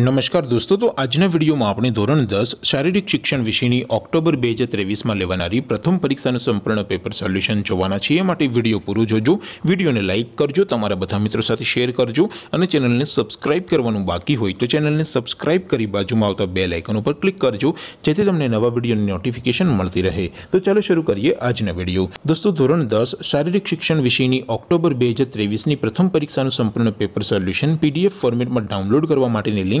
નમસ્કાર દોસ્તો તો આજના વિડિયોમાં આપણે ધોરણ 10 શારીરિક શિક્ષણ વિષયની ઓક્ટોબર 2023 માં લેવાનાર પ્રથમ પરીક્ષાનું સંપૂર્ણ પેપર સોલ્યુશન જોવાના છે એટલે વિડિયો પૂરો જોજો વિડિયોને લાઈક કરજો તમારા બધા મિત્રો સાથે શેર કરજો અને ચેનલને સબ્સ્ક્રાઇબ કરવાનું બાકી હોય તો ચેનલને સબ્સ્ક્રાઇબ કરી બાજુમાં આવતો બેલ આઇકન ઉપર ક્લિક કરજો જેથી તમને નવા વિડિયોની નોટિફિકેશન મળતી રહે તો ચાલો શરૂ કરીએ આજનો વિડિયો દોસ્તો ધોરણ 10 શારીરિક શિક્ષણ વિષયની ઓક્ટોબર 2023 ની પ્રથમ પરીક્ષાનું સંપૂર્ણ પેપર સોલ્યુશન PDF ફોર્મેટમાં ડાઉનલોડ કરવા માટેની લિંક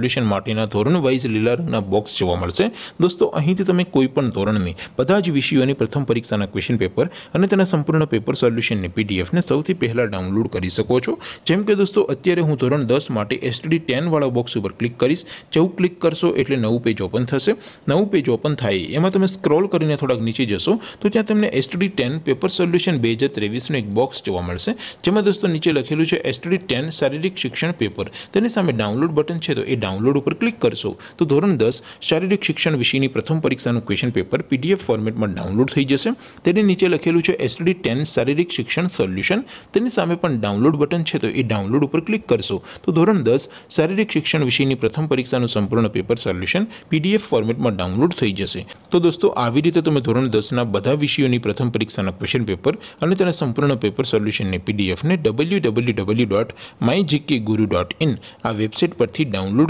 સলিউશન માર્ટીના ધોરણ वाइज લિલારના બોક્સ જોવા મળશે દોસ્તો અહીંથી તમે કોઈ પણ ધોરણની બધા જ વિષયોની પ્રથમ પરીક્ષાના ક્વેશ્ચન પેપર અને તેના સંપૂર્ણ પેપર સોલ્યુશન ને પીડીએફ ને સૌથી પહેલા ડાઉનલોડ કરી શકો છો જેમ કે દોસ્તો અત્યારે હું ધોરણ 10 માટે STD 10 વાળો બોક્સ ઉપર ક્લિક કરીસ ચૌ ક્લિક કરશો એટલે નવું પેજ ઓપન થશે નવું પેજ ઓપન થાય એમાં તમે સ્ક્રોલ કરીને થોડક નીચે જશો તો ત્યાં તમને STD 10 પેપર સોલ્યુશન 2023 નો એક બોક્સ જોવા મળશે જેમ કે દોસ્તો નીચે લખેલું છે STD 10 શારીરિક શિક્ષણ પેપર તેની સામે ડાઉનલોડ બટન છે તો એ અહીં લોડ ઉપર ક્લિક કરશો તો ધોરણ 10 શારીરિક શિક્ષણ વિષયની પ્રથમ પરીક્ષાનું ક્વેશ્ચન પેપર પીડીએફ ફોર્મેટમાં ડાઉનલોડ થઈ જશે તેની નીચે લખેલું છે STD 10 શારીરિક શિક્ષણ સોલ્યુશન તેની સામે પણ ડાઉનલોડ બટન છે તો એ ડાઉનલોડ ઉપર ક્લિક કરશો તો ધોરણ 10 શારીરિક શિક્ષણ વિષયની પ્રથમ પરીક્ષાનું સંપૂર્ણ પેપર સોલ્યુશન પીડીએફ ફોર્મેટમાં ડાઉનલોડ થઈ જશે તો દોસ્તો આવી રીતે તમે ધોરણ 10 ના બધા વિષયોની પ્રથમ પરીક્ષાના ક્વેશ્ચન પેપર અને તેના સંપૂર્ણ પેપર સોલ્યુશન ને પીડીએફ ને www.mygkguru.in આ વેબસાઈટ પરથી ડાઉનલોડ